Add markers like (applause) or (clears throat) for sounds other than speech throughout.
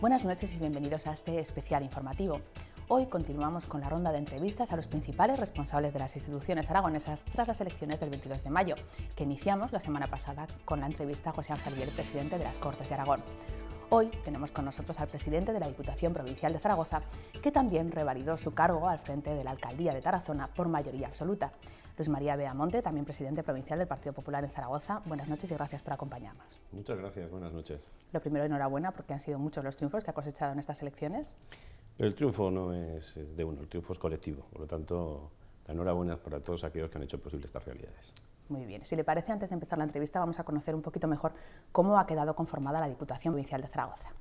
Buenas noches y bienvenidos a este especial informativo. Hoy continuamos con la ronda de entrevistas a los principales responsables de las instituciones aragonesas tras las elecciones del 22 de mayo, que iniciamos la semana pasada con la entrevista a José Ángel Vier, presidente de las Cortes de Aragón. Hoy tenemos con nosotros al presidente de la Diputación Provincial de Zaragoza, que también revalidó su cargo al frente de la Alcaldía de Tarazona por mayoría absoluta. Luis María Beamonte, también presidente provincial del Partido Popular en Zaragoza. Buenas noches y gracias por acompañarnos. Muchas gracias, buenas noches. Lo primero, enhorabuena porque han sido muchos los triunfos que ha cosechado en estas elecciones. el triunfo no es de uno, el triunfo es colectivo. Por lo tanto, la enhorabuena para todos aquellos que han hecho posible estas realidades. Muy bien, si le parece, antes de empezar la entrevista vamos a conocer un poquito mejor cómo ha quedado conformada la Diputación Provincial de Zaragoza.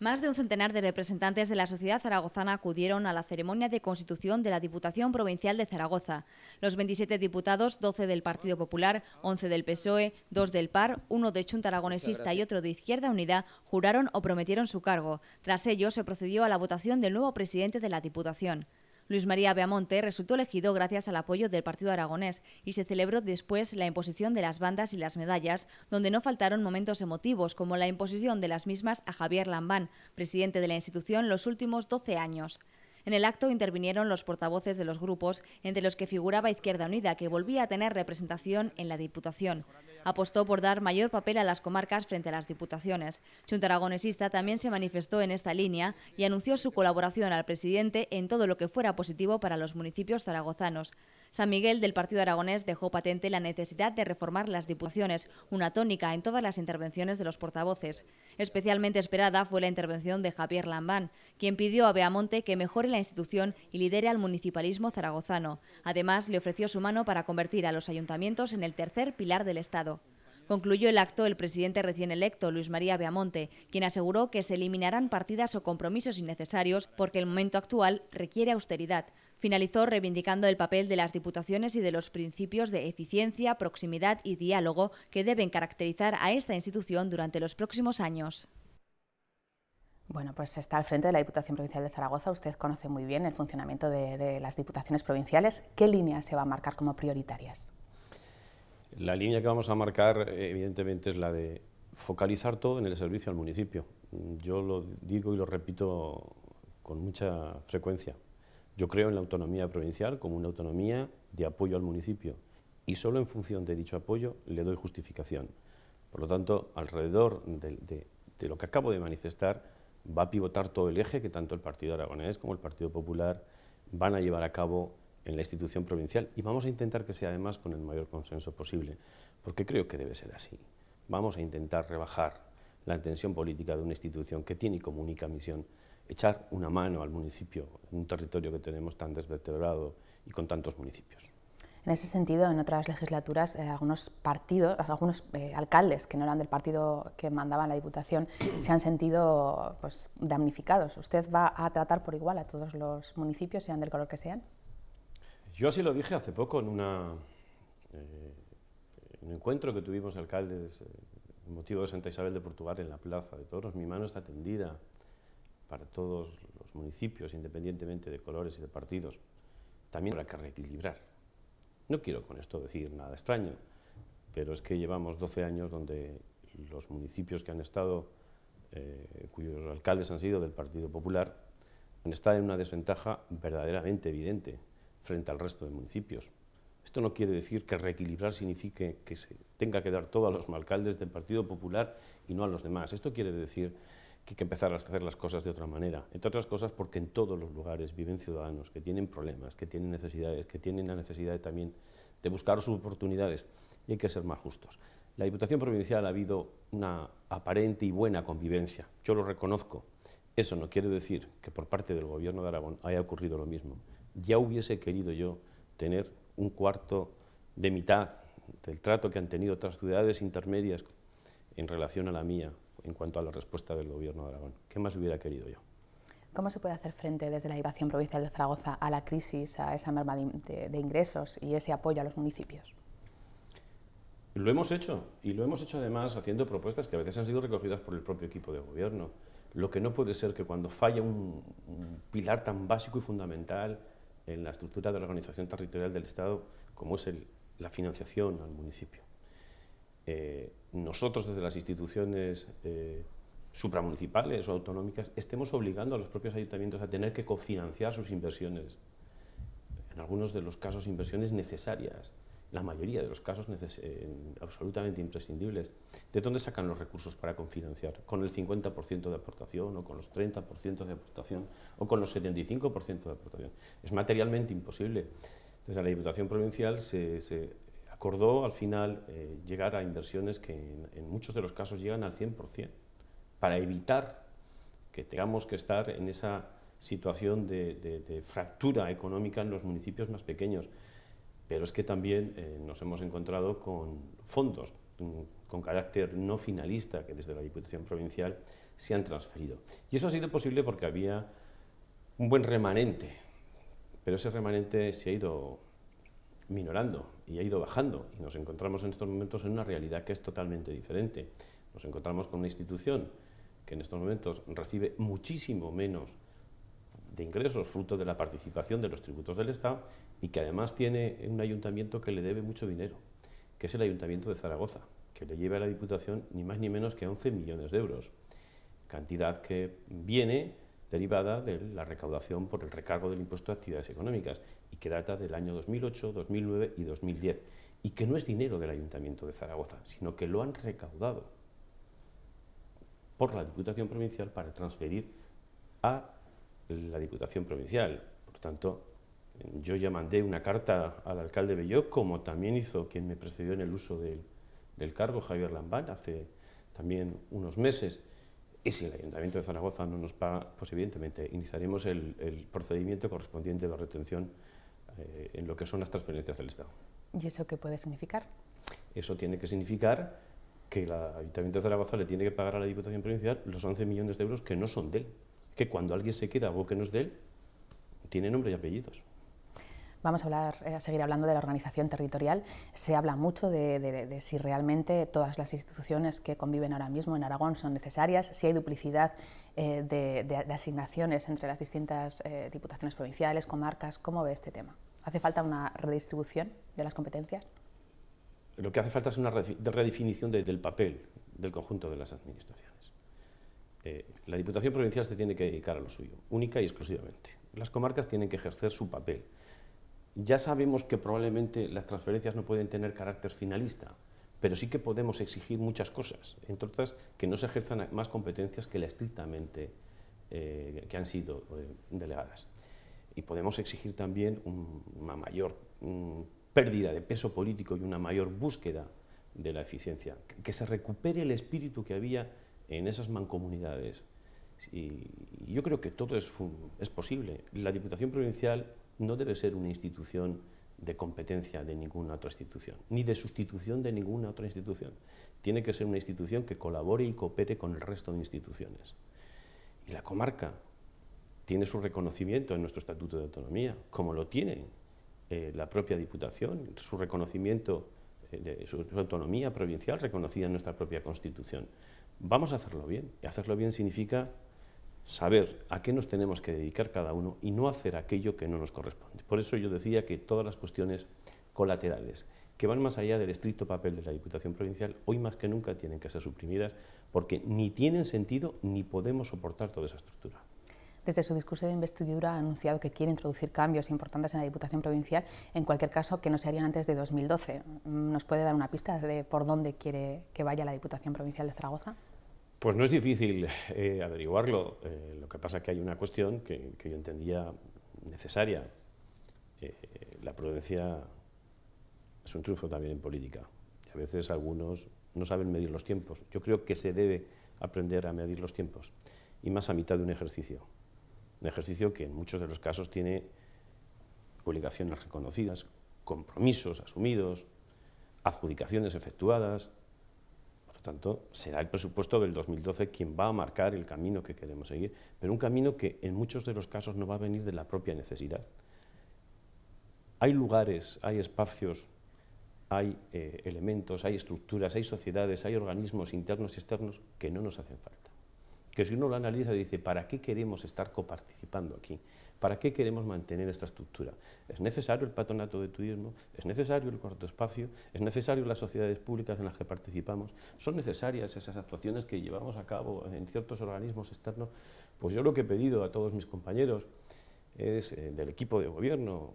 Más de un centenar de representantes de la sociedad zaragozana acudieron a la ceremonia de constitución de la Diputación Provincial de Zaragoza. Los 27 diputados, 12 del Partido Popular, 11 del PSOE, 2 del PAR, uno de Chunta Aragonesista y otro de Izquierda Unida, juraron o prometieron su cargo. Tras ello, se procedió a la votación del nuevo presidente de la Diputación. Luis María Beamonte resultó elegido gracias al apoyo del Partido Aragonés y se celebró después la imposición de las bandas y las medallas, donde no faltaron momentos emotivos, como la imposición de las mismas a Javier Lambán, presidente de la institución los últimos 12 años. En el acto intervinieron los portavoces de los grupos, entre los que figuraba Izquierda Unida, que volvía a tener representación en la Diputación. Apostó por dar mayor papel a las comarcas frente a las diputaciones. Chuntaragonesista también se manifestó en esta línea y anunció su colaboración al presidente en todo lo que fuera positivo para los municipios zaragozanos. San Miguel del Partido Aragonés dejó patente la necesidad de reformar las diputaciones, una tónica en todas las intervenciones de los portavoces. Especialmente esperada fue la intervención de Javier Lambán, quien pidió a Beamonte que mejore la institución y lidere al municipalismo zaragozano. Además, le ofreció su mano para convertir a los ayuntamientos en el tercer pilar del Estado. Concluyó el acto el presidente recién electo, Luis María Beamonte, quien aseguró que se eliminarán partidas o compromisos innecesarios porque el momento actual requiere austeridad. Finalizó reivindicando el papel de las diputaciones y de los principios de eficiencia, proximidad y diálogo que deben caracterizar a esta institución durante los próximos años. Bueno, pues está al frente de la Diputación Provincial de Zaragoza. Usted conoce muy bien el funcionamiento de, las diputaciones provinciales. ¿Qué líneas se va a marcar como prioritarias? La línea que vamos a marcar, evidentemente, es la de focalizar todo en el servicio al municipio. Yo lo digo y lo repito con mucha frecuencia. Yo creo en la autonomía provincial como una autonomía de apoyo al municipio y solo en función de dicho apoyo le doy justificación. Por lo tanto, alrededor de, lo que acabo de manifestar va a pivotar todo el eje que tanto el Partido Aragonés como el Partido Popular van a llevar a cabo en la institución provincial y vamos a intentar que sea además con el mayor consenso posible, porque creo que debe ser así. Vamos a intentar rebajar la intención política de una institución que tiene como única misión echar una mano al municipio, en un territorio que tenemos tan desvertebrado y con tantos municipios. En ese sentido, en otras legislaturas, eh, algunos partidos, algunos eh, alcaldes que no eran del partido que mandaban la Diputación, (clears throat) se han sentido pues, damnificados. ¿Usted va a tratar por igual a todos los municipios, sean del color que sean? Yo así lo dije hace poco en eh, un encuentro que tuvimos alcaldes motivo de Santa Isabel de Portugal en la Plaza de Toros, mi mano está tendida para todos los municipios, independientemente de colores y de partidos. También habrá que reequilibrar. No quiero con esto decir nada extraño, pero es que llevamos 12 años donde los municipios que han estado, eh, cuyos alcaldes han sido del Partido Popular, han estado en una desventaja verdaderamente evidente frente al resto de municipios. Esto no quiere decir que reequilibrar signifique que se tenga que dar todo a los alcaldes del Partido Popular y no a los demás. Esto quiere decir que hay que empezar a hacer las cosas de otra manera. Entre otras cosas porque en todos los lugares viven ciudadanos que tienen problemas, que tienen necesidades, que tienen la necesidad también de buscar sus oportunidades y hay que ser más justos. La Diputación Provincial ha habido una aparente y buena convivencia, yo lo reconozco. Eso no quiere decir que por parte del Gobierno de Aragón haya ocurrido lo mismo. Ya hubiese querido yo tener un cuarto de mitad del trato que han tenido otras ciudades intermedias en relación a la mía en cuanto a la respuesta del Gobierno de Aragón. ¿Qué más hubiera querido yo? ¿Cómo se puede hacer frente desde la evasión Provincial de Zaragoza a la crisis, a esa merma de, ingresos y ese apoyo a los municipios? Lo hemos hecho, y lo hemos hecho además haciendo propuestas que a veces han sido recogidas por el propio equipo de gobierno. Lo que no puede ser que cuando falla un pilar tan básico y fundamental en la estructura de la organización territorial del Estado, como es la financiación al municipio. Eh, nosotros desde las instituciones eh, supramunicipales o autonómicas estemos obligando a los propios ayuntamientos a tener que cofinanciar sus inversiones, en algunos de los casos inversiones necesarias, la mayoría de los casos eh, absolutamente imprescindibles. ¿De dónde sacan los recursos para confinanciar? ¿Con el 50% de aportación o con los 30% de aportación o con los 75% de aportación? Es materialmente imposible. Desde la Diputación Provincial se, acordó al final eh, llegar a inversiones que en, muchos de los casos llegan al 100% para evitar que tengamos que estar en esa situación de, fractura económica en los municipios más pequeños. Pero es que también eh, nos hemos encontrado con fondos mm, con carácter no finalista que desde la Diputación Provincial se han transferido. Y eso ha sido posible porque había un buen remanente, pero ese remanente se ha ido minorando y ha ido bajando y nos encontramos en estos momentos en una realidad que es totalmente diferente. Nos encontramos con una institución que en estos momentos recibe muchísimo menos de ingresos fruto de la participación de los tributos del Estado y que además tiene un ayuntamiento que le debe mucho dinero, que es el Ayuntamiento de Zaragoza, que le lleva a la Diputación ni más ni menos que 11 millones de euros, cantidad que viene derivada de la recaudación por el recargo del impuesto a actividades económicas y que data del año 2008, 2009 y 2010 y que no es dinero del Ayuntamiento de Zaragoza, sino que lo han recaudado por la Diputación Provincial para transferir a la Diputación Provincial. Por tanto, yo ya mandé una carta al alcalde Belló, como también hizo quien me precedió en el uso del, cargo, Javier Lambán, hace también unos meses. Y si el Ayuntamiento de Zaragoza no nos paga, pues evidentemente iniciaremos el, procedimiento correspondiente de la retención eh, en lo que son las transferencias del Estado. ¿Y eso qué puede significar? Eso tiene que significar que el Ayuntamiento de Zaragoza le tiene que pagar a la Diputación Provincial los 11 millones de euros que no son de él que cuando alguien se queda algo que no es de él, tiene nombre y apellidos. Vamos a, hablar, eh, a seguir hablando de la organización territorial. Se habla mucho de, si realmente todas las instituciones que conviven ahora mismo en Aragón son necesarias, si hay duplicidad eh, de, asignaciones entre las distintas eh, diputaciones provinciales, comarcas. ¿Cómo ve este tema? ¿Hace falta una redistribución de las competencias? Lo que hace falta es una redefinición del papel del conjunto de las administraciones. Eh, la Diputación Provincial se tiene que dedicar a lo suyo, única y exclusivamente. Las comarcas tienen que ejercer su papel. Ya sabemos que probablemente las transferencias no pueden tener carácter finalista, pero sí que podemos exigir muchas cosas, entre otras que no se ejerzan más competencias que las estrictamente eh, que han sido eh, delegadas. Y podemos exigir también una mayor pérdida de peso político y una mayor búsqueda de la eficiencia, que se recupere el espíritu que había en esas mancomunidades. Y yo creo que todo es, posible. La Diputación Provincial no debe ser una institución de competencia de ninguna otra institución, ni de sustitución de ninguna otra institución. Tiene que ser una institución que colabore y coopere con el resto de instituciones. Y la comarca tiene su reconocimiento en nuestro Estatuto de Autonomía, como lo tiene eh, la propia Diputación, su reconocimiento eh, de su autonomía provincial reconocida en nuestra propia Constitución vamos a hacerlo bien. Y hacerlo bien significa saber a qué nos tenemos que dedicar cada uno y no hacer aquello que no nos corresponde. Por eso yo decía que todas las cuestiones colaterales que van más allá del estricto papel de la Diputación Provincial, hoy más que nunca tienen que ser suprimidas porque ni tienen sentido ni podemos soportar toda esa estructura desde su discurso de investidura ha anunciado que quiere introducir cambios importantes en la Diputación Provincial, en cualquier caso que no se harían antes de 2012. ¿Nos puede dar una pista de por dónde quiere que vaya la Diputación Provincial de Zaragoza? Pues no es difícil eh, averiguarlo. Eh, lo que pasa es que hay una cuestión que, yo entendía necesaria. Eh, la prudencia es un triunfo también en política. a veces algunos no saben medir los tiempos. Yo creo que se debe aprender a medir los tiempos, y más a mitad de un ejercicio. Un ejercicio que en muchos de los casos tiene obligaciones reconocidas, compromisos asumidos, adjudicaciones efectuadas. Por lo tanto, será el presupuesto del 2012 quien va a marcar el camino que queremos seguir, pero un camino que en muchos de los casos no va a venir de la propia necesidad. Hay lugares, hay espacios, hay eh, elementos, hay estructuras, hay sociedades, hay organismos internos y externos que no nos hacen falta que si uno lo analiza dice, ¿para qué queremos estar coparticipando aquí? ¿Para qué queremos mantener esta estructura? ¿Es necesario el patronato de turismo? ¿Es necesario el cuarto espacio? ¿Es necesario las sociedades públicas en las que participamos? ¿Son necesarias esas actuaciones que llevamos a cabo en ciertos organismos externos? Pues yo lo que he pedido a todos mis compañeros es, eh, del equipo de gobierno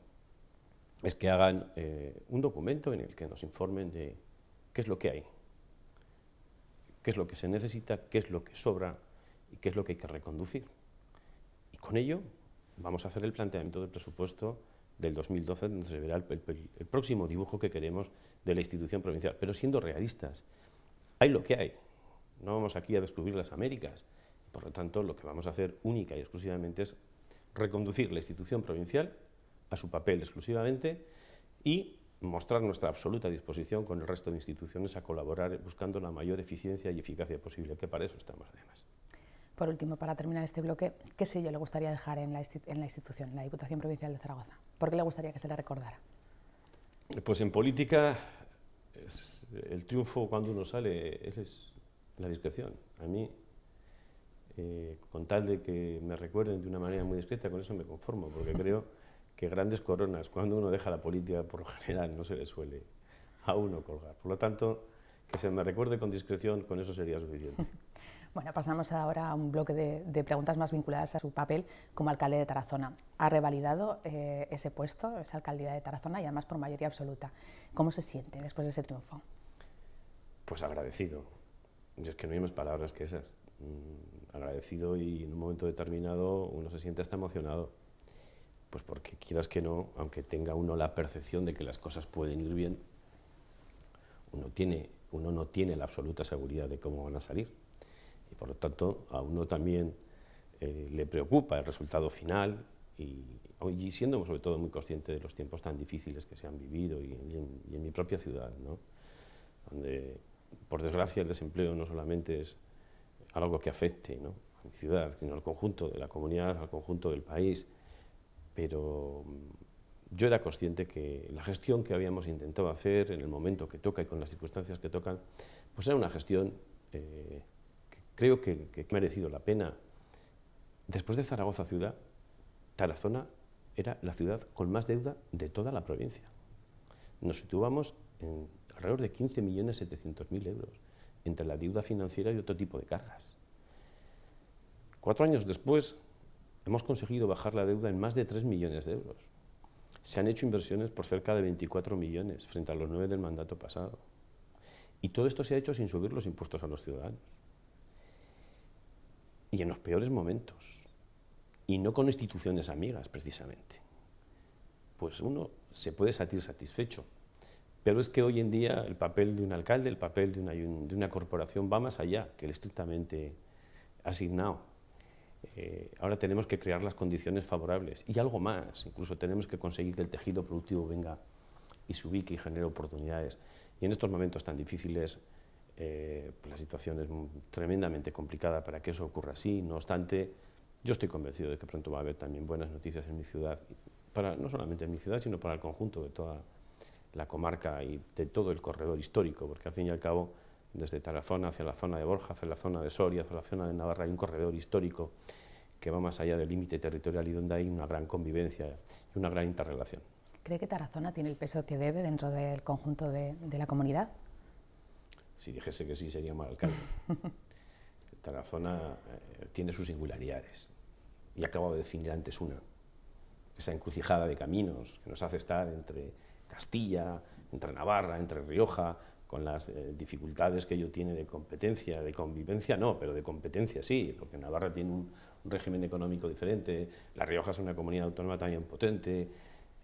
es que hagan eh, un documento en el que nos informen de qué es lo que hay, qué es lo que se necesita, qué es lo que sobra y qué es lo que hay que reconducir. Y con ello vamos a hacer el planteamiento del presupuesto del 2012, donde se verá el, el, próximo dibujo que queremos de la institución provincial, pero siendo realistas. Hay lo que hay, no vamos aquí a descubrir las Américas, por lo tanto lo que vamos a hacer única y exclusivamente es reconducir la institución provincial a su papel exclusivamente y mostrar nuestra absoluta disposición con el resto de instituciones a colaborar buscando la mayor eficiencia y eficacia posible, que para eso estamos además por último, para terminar este bloque, ¿qué yo? le gustaría dejar en la, institución, en la Diputación Provincial de Zaragoza? ¿Por qué le gustaría que se le recordara? Pues en política, el triunfo cuando uno sale es, la discreción. A mí, eh, con tal de que me recuerden de una manera muy discreta, con eso me conformo, porque creo que grandes coronas, cuando uno deja la política, por lo general no se le suele a uno colgar. Por lo tanto, que se me recuerde con discreción, con eso sería suficiente. Bueno, pasamos ahora a un bloque de, preguntas más vinculadas a su papel como alcalde de Tarazona. Ha revalidado eh, ese puesto, esa alcaldía de Tarazona y además por mayoría absoluta. ¿Cómo se siente después de ese triunfo? Pues agradecido. Es que no hay más palabras que esas. Mm, agradecido y en un momento determinado uno se siente hasta emocionado. Pues porque quieras que no, aunque tenga uno la percepción de que las cosas pueden ir bien, uno, tiene, uno no tiene la absoluta seguridad de cómo van a salir por lo tanto a uno también eh, le preocupa el resultado final y, siendo sobre todo muy consciente de los tiempos tan difíciles que se han vivido y, en, mi propia ciudad, donde por desgracia el desempleo no solamente es algo que afecte a mi ciudad, sino al conjunto de la comunidad, al conjunto del país, pero mm, yo era consciente que la gestión que habíamos intentado hacer en el momento que toca y con las circunstancias que tocan, pues era una gestión eh, creo que, ha merecido la pena. Después de Zaragoza ciudad, Tarazona era la ciudad con más deuda de toda la provincia. Nos situamos en alrededor de 15.700.000 euros entre la deuda financiera y otro tipo de cargas. Cuatro años después, hemos conseguido bajar la deuda en más de 3 millones de euros. Se han hecho inversiones por cerca de 24 millones frente a los 9 del mandato pasado. Y todo esto se ha hecho sin subir los impuestos a los ciudadanos y en los peores momentos, y no con instituciones amigas precisamente, pues uno se puede sentir satisfecho. Pero es que hoy en día el papel de un alcalde, el papel de una, corporación va más allá que el estrictamente asignado. Eh, ahora tenemos que crear las condiciones favorables y algo más, incluso tenemos que conseguir que el tejido productivo venga y se ubique y genere oportunidades. Y en estos momentos tan difíciles eh, la situación es tremendamente complicada para que eso ocurra así. No obstante, yo estoy convencido de que pronto va a haber también buenas noticias en mi ciudad, no solamente en mi ciudad, sino para el conjunto de toda la comarca y de todo el corredor histórico, porque al fin y al cabo, desde Tarazona hacia la zona de Borja, hacia la zona de Soria, hacia la zona de Navarra, hay un corredor histórico que va más allá del límite territorial y donde hay una gran convivencia y una gran interrelación. ¿Cree que Tarazona tiene el peso que debe dentro del conjunto de la comunidad? Si dijese que sí, sería mal alcalde. (laughs) Esta zona eh, tiene sus singularidades. Y acabo de definir antes una. Esa encrucijada de caminos que nos hace estar entre Castilla, entre Navarra, entre Rioja, con las eh, dificultades que ello tiene de competencia, de convivencia no, pero de competencia sí, porque Navarra tiene un, régimen económico diferente, La Rioja es una comunidad autónoma también potente.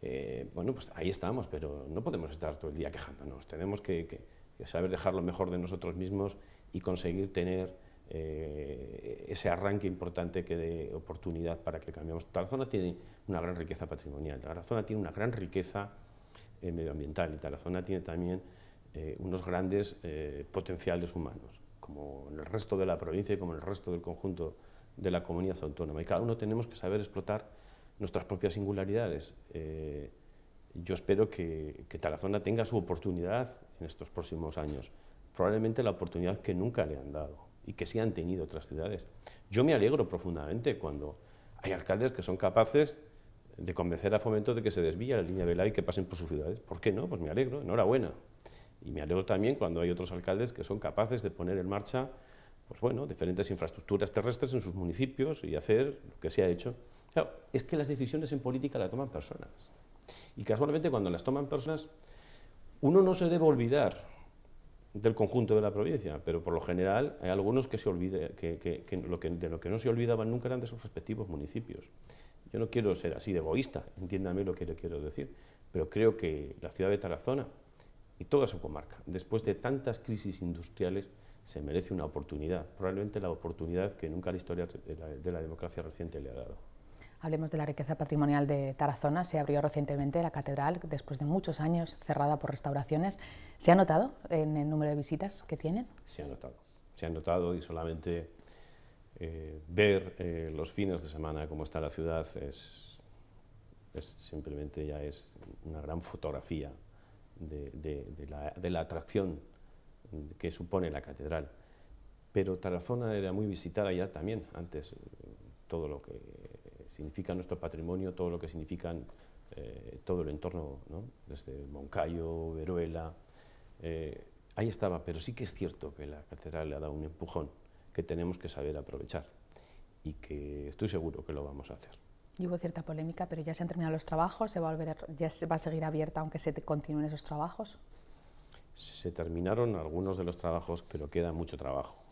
Eh, bueno, pues ahí estamos, pero no podemos estar todo el día quejándonos. Tenemos que saber dejar lo mejor de nosotros mismos y conseguir tener eh, ese arranque importante que dé oportunidad para que cambiemos. zona tiene una gran riqueza patrimonial, zona tiene una gran riqueza eh, medioambiental y zona tiene también eh, unos grandes potenciales humanos, como en el resto de la provincia y como en el resto del conjunto de la comunidad autónoma. Y cada uno tenemos que saber explotar nuestras propias singularidades yo espero que, que Tarazona tenga su oportunidad en estos próximos años, probablemente la oportunidad que nunca le han dado y que sí han tenido otras ciudades. Yo me alegro profundamente cuando hay alcaldes que son capaces de convencer a Fomento de que se desvía la línea del y que pasen por sus ciudades. ¿Por qué no? Pues me alegro, enhorabuena. Y me alegro también cuando hay otros alcaldes que son capaces de poner en marcha pues bueno, diferentes infraestructuras terrestres en sus municipios y hacer lo que se ha hecho. Claro, es que las decisiones en política las toman personas. Y casualmente cuando las toman personas, uno no se debe olvidar del conjunto de la provincia, pero por lo general hay algunos que se olvide, que, de lo que no se olvidaban nunca eran de sus respectivos municipios. Yo no quiero ser así de egoísta, entiéndame lo que le quiero decir, pero creo que la ciudad de Tarazona y toda su comarca, después de tantas crisis industriales, se merece una oportunidad, probablemente la oportunidad que nunca la historia de la democracia reciente le ha dado. Hablemos de la riqueza patrimonial de Tarazona. Se abrió recientemente la catedral, después de muchos años cerrada por restauraciones. ¿Se ha notado en el número de visitas que tienen? Se ha notado. Se ha notado y solamente eh, ver eh, los fines de semana cómo está la ciudad es, simplemente ya es una gran fotografía de, la, de la atracción que supone la catedral. Pero Tarazona era muy visitada ya también antes, todo lo que significa nuestro patrimonio, todo lo que significan eh, todo el entorno, desde Moncayo, Veruela. Eh, ahí estaba, pero sí que es cierto que la catedral le ha dado un empujón que tenemos que saber aprovechar y que estoy seguro que lo vamos a hacer. Y hubo cierta polémica, pero ya se han terminado los trabajos, se va a volver ya se va a seguir abierta aunque se continúen esos trabajos. Se terminaron algunos de los trabajos, pero queda mucho trabajo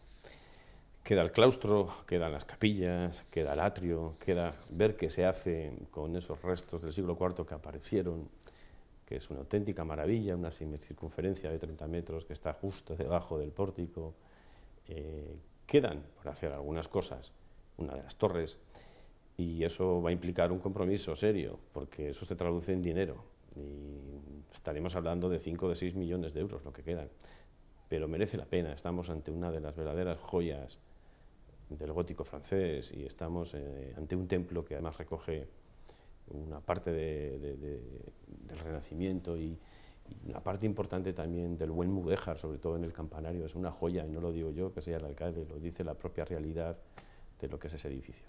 queda el claustro, quedan las capillas, queda el atrio, queda ver qué se hace con esos restos del siglo IV que aparecieron, que es una auténtica maravilla, una circunferencia de 30 metros que está justo debajo del pórtico. Eh, quedan por hacer algunas cosas, una de las torres, y eso va a implicar un compromiso serio, porque eso se traduce en dinero, y estaremos hablando de 5 o de 6 millones de euros, lo que quedan pero merece la pena. Estamos ante una de las verdaderas joyas del gótico francés y estamos eh, ante un templo que además recoge una parte del Renacimiento y, una parte importante también del buen mudéjar, sobre todo en el campanario. Es una joya, y no lo digo yo, que sea el alcalde, lo dice la propia realidad de lo que es ese edificio.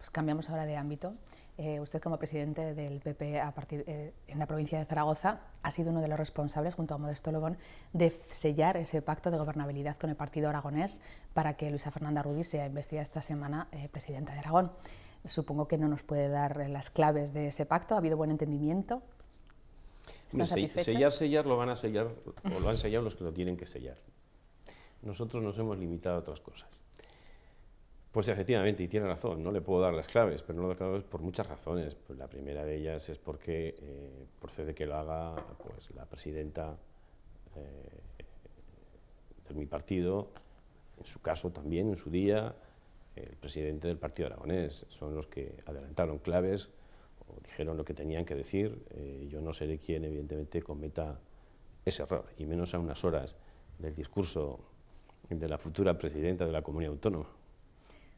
Pues cambiamos ahora de ámbito. Eh, usted como presidente del PP a eh, en la provincia de Zaragoza ha sido uno de los responsables, junto a Modesto Lobón, de sellar ese pacto de gobernabilidad con el partido aragonés para que Luisa Fernanda Rudi sea investida esta semana eh, presidenta de Aragón. Supongo que no nos puede dar las claves de ese pacto. ¿Ha habido buen entendimiento? sellar, sellar lo van a sellar, o lo han sellado los que lo tienen que sellar. Nosotros nos hemos limitado a otras cosas. Pues efectivamente, y tiene razón, no le puedo dar las claves, pero no las claves por muchas razones. Pues la primera de ellas es porque eh, procede que lo haga pues, la presidenta eh, de mi partido, en su caso también, en su día, el presidente del Partido Aragonés. Son los que adelantaron claves o dijeron lo que tenían que decir. Eh, yo no seré quien, evidentemente, cometa ese error, y menos a unas horas del discurso de la futura presidenta de la Comunidad Autónoma.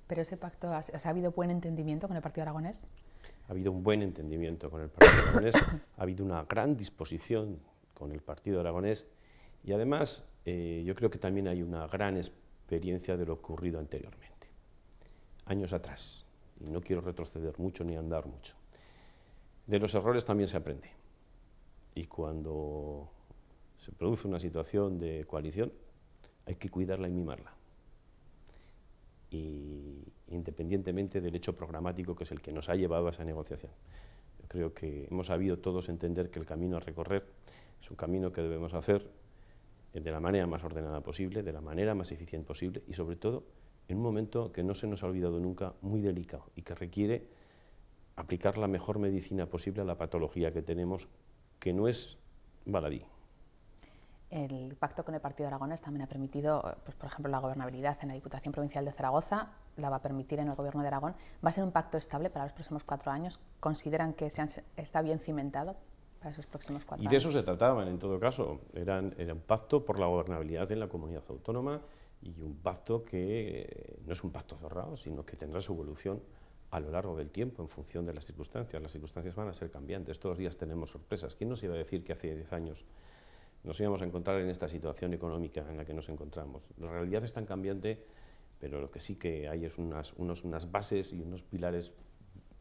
Pero ese pacto, ¿ha, ha habido buen entendimiento con el Partido Aragonés? Ha habido un buen entendimiento con el Partido Aragonés, (coughs) ha habido una gran disposición con el Partido Aragonés y además eh, yo creo que también hay una gran experiencia de lo ocurrido anteriormente, años atrás, y no quiero retroceder mucho ni andar mucho. De los errores también se aprende y cuando se produce una situación de coalición hay que cuidarla y mimarla independientemente del hecho programático que es el que nos ha llevado a esa negociación. creo que hemos sabido todos entender que el camino a recorrer es un camino que debemos hacer eh, de la manera más ordenada posible, de la manera más eficiente posible y sobre todo en un momento que no se nos ha olvidado nunca, muy delicado y que requiere aplicar la mejor medicina posible a la patología que tenemos, que no es baladí, el pacto con el Partido Aragonés también ha permitido, pues, por ejemplo, la gobernabilidad en la Diputación Provincial de Zaragoza, la va a permitir en el Gobierno de Aragón. ¿Va a ser un pacto estable para los próximos cuatro años? ¿Consideran que se está bien cimentado para esos próximos cuatro años? Y de eso se trataba, en todo caso. era un pacto por la gobernabilidad en la comunidad autónoma y un pacto que eh, no es un pacto cerrado, sino que tendrá su evolución a lo largo del tiempo en función de las circunstancias. Las circunstancias van a ser cambiantes, todos los días tenemos sorpresas. ¿Quién nos iba a decir que hace diez años nos íbamos a encontrar en esta situación económica en la que nos encontramos. La realidad es tan cambiante, pero lo que sí que hay es unas, unas bases y unos pilares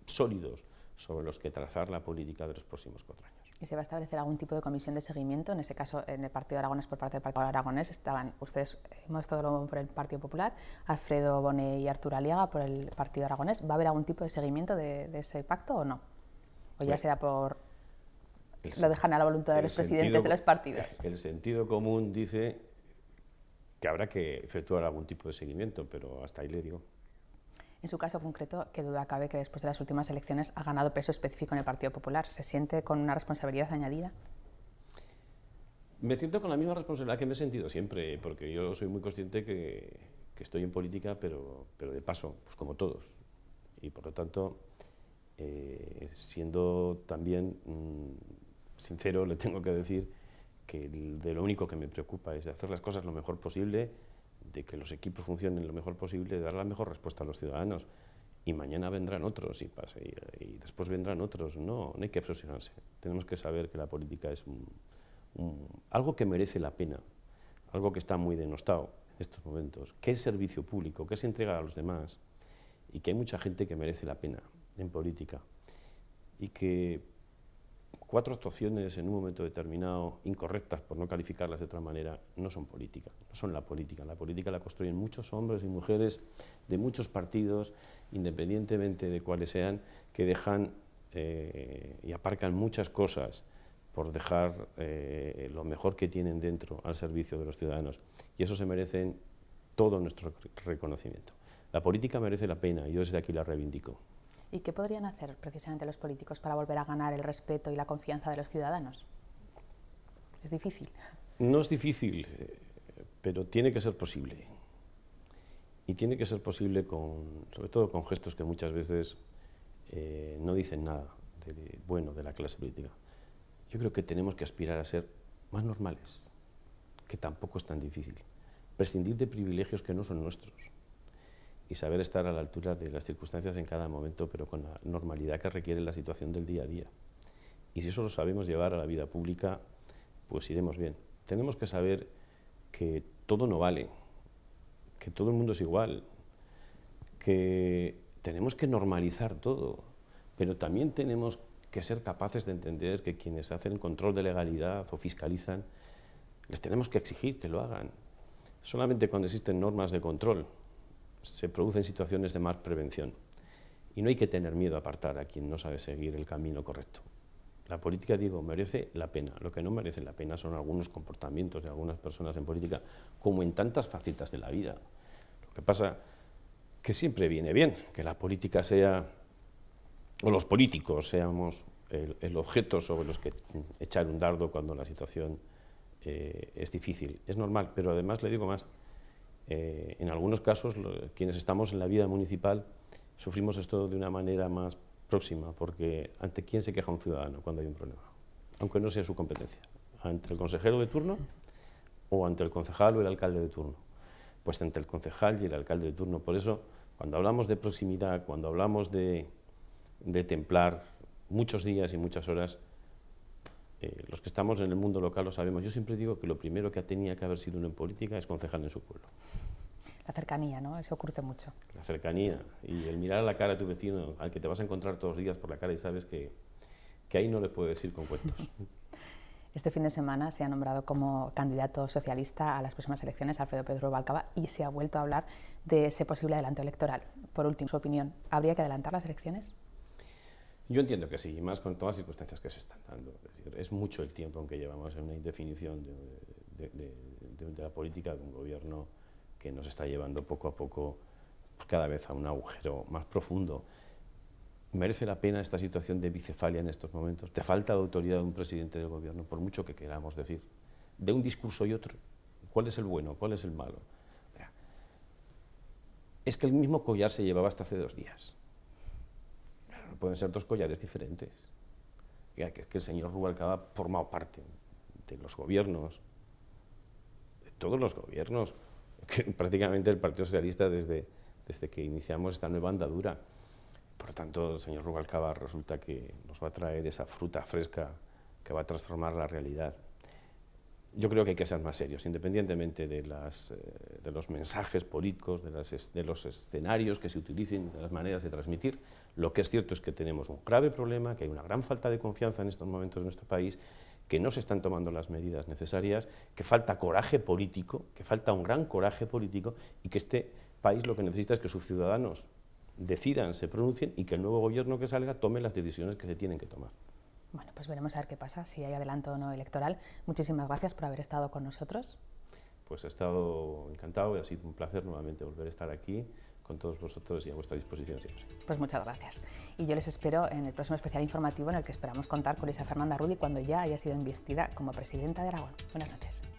sólidos sobre los que trazar la política de los próximos cuatro años. ¿Y se va a establecer algún tipo de comisión de seguimiento? En ese caso, en el Partido Aragonés por parte del Partido Aragonés, estaban ustedes, hemos estado por el Partido Popular, Alfredo Bonet y Arturo Aliaga por el Partido Aragonés. ¿Va a haber algún tipo de seguimiento de, ese pacto o no? ¿O ya se da por lo dejan a la voluntad de los presidentes de los partidos. El sentido común dice que habrá que efectuar algún tipo de seguimiento, pero hasta ahí le digo. En su caso concreto, qué duda cabe que después de las últimas elecciones ha ganado peso específico en el Partido Popular. ¿Se siente con una responsabilidad añadida? Me siento con la misma responsabilidad que me he sentido siempre, porque yo soy muy consciente que, estoy en política, pero, pero de paso, pues como todos. Y por lo tanto, eh, siendo también mm, sincero, le tengo que decir que de lo único que me preocupa es de hacer las cosas lo mejor posible, de que los equipos funcionen lo mejor posible, de dar la mejor respuesta a los ciudadanos. Y mañana vendrán otros y, y, después vendrán otros. No, no hay que obsesionarse. Tenemos que saber que la política es algo que merece la pena, algo que está muy denostado en estos momentos. Que es servicio público? que se entrega a los demás? Y que hay mucha gente que merece la pena en política. Y que cuatro actuaciones en un momento determinado, incorrectas por no calificarlas de otra manera, no son política, no son la política. La política la construyen muchos hombres y mujeres de muchos partidos, independientemente de cuáles sean, que dejan eh, y aparcan muchas cosas por dejar eh, lo mejor que tienen dentro al servicio de los ciudadanos. Y eso se merecen todo nuestro reconocimiento. La política merece la pena y yo desde aquí la reivindico. ¿Y qué podrían hacer precisamente los políticos para volver a ganar el respeto y la confianza de los ciudadanos? Es difícil. No es difícil, eh, pero tiene que ser posible. Y tiene que ser posible con, sobre todo con gestos que muchas veces eh, no dicen nada de, bueno de la clase política. Yo creo que tenemos que aspirar a ser más normales, que tampoco es tan difícil. Prescindir de privilegios que no son nuestros y saber estar a la altura de las circunstancias en cada momento, pero con la normalidad que requiere la situación del día a día. Y si eso lo sabemos llevar a la vida pública, pues iremos bien. Tenemos que saber que todo no vale, que todo el mundo es igual, que tenemos que normalizar todo, pero también tenemos que ser capaces de entender que quienes hacen control de legalidad o fiscalizan, les tenemos que exigir que lo hagan. Solamente cuando existen normas de control se producen situaciones de más prevención. Y no hay que tener miedo a apartar a quien no sabe seguir el camino correcto. La política, digo, merece la pena. Lo que no merece la pena son algunos comportamientos de algunas personas en política, como en tantas facetas de la vida. Lo que pasa que siempre viene bien que la política sea, o los políticos seamos el, objeto sobre los que echar un dardo cuando la situación eh, es difícil. Es normal, pero además le digo más, eh, en algunos casos, quienes estamos en la vida municipal sufrimos esto de una manera más próxima, porque ante quién se queja un ciudadano cuando hay un problema, aunque no sea su competencia, ante el consejero de turno o ante el concejal o el alcalde de turno, pues ante el concejal y el alcalde de turno. Por eso, cuando hablamos de proximidad, cuando hablamos de templar muchos días y muchas horas, eh, los que estamos en el mundo local lo sabemos, yo siempre digo que lo primero que tenía que haber sido uno en política es concejal en su pueblo. La cercanía, ¿no? Eso curte mucho. La cercanía y el mirar a la cara a tu vecino, al que te vas a encontrar todos los días por la cara y sabes que, que ahí no le puedes ir con cuentos. (laughs) Este fin de semana se ha nombrado como candidato socialista a las próximas elecciones Alfredo Pedro Balcaba y se ha vuelto a hablar de ese posible adelanto electoral. Por último, su opinión, ¿habría que adelantar las elecciones? Yo entiendo que sí, y más con todas las circunstancias que se están dando. Es, mucho el tiempo en que llevamos en una indefinición de, la política de un gobierno que nos está llevando poco a poco pues, cada vez a un agujero más profundo. ¿Merece la pena esta situación de bicefalia en estos momentos? ¿Te falta de autoridad de un presidente del gobierno, por mucho que queramos decir? De un discurso y otro. ¿Cuál es el bueno? ¿Cuál es el malo? Es que el mismo collar se llevaba hasta hace dos días pueden ser dos collares diferentes. Es que el señor Rubalcaba ha formado parte de los gobiernos, de todos los gobiernos, (laughs) prácticamente el Partido Socialista desde, desde que iniciamos esta nueva andadura. Por lo tanto, el señor Rubalcaba resulta que nos va a traer esa fruta fresca que va a transformar la realidad yo creo que hay que ser más serios, independientemente de, eh, los mensajes políticos, de, de, los escenarios que se utilicen, de las maneras de transmitir. Lo que es cierto es que tenemos un grave problema, que hay una gran falta de confianza en estos momentos en nuestro país, que no se están tomando las medidas necesarias, que falta coraje político, que falta un gran coraje político y que este país lo que necesita es que sus ciudadanos decidan, se pronuncien y que el nuevo gobierno que salga tome las decisiones que se tienen que tomar. Bueno, pues veremos a ver qué pasa, si hay adelanto o no electoral. Muchísimas gracias por haber estado con nosotros. Pues he estado encantado y ha sido un placer nuevamente volver a estar aquí con todos vosotros y a vuestra disposición siempre. Pues muchas gracias. Y yo les espero en el próximo especial informativo en el que esperamos contar con Luisa Fernanda Rudy cuando ya haya sido investida como presidenta de Aragón. Buenas noches.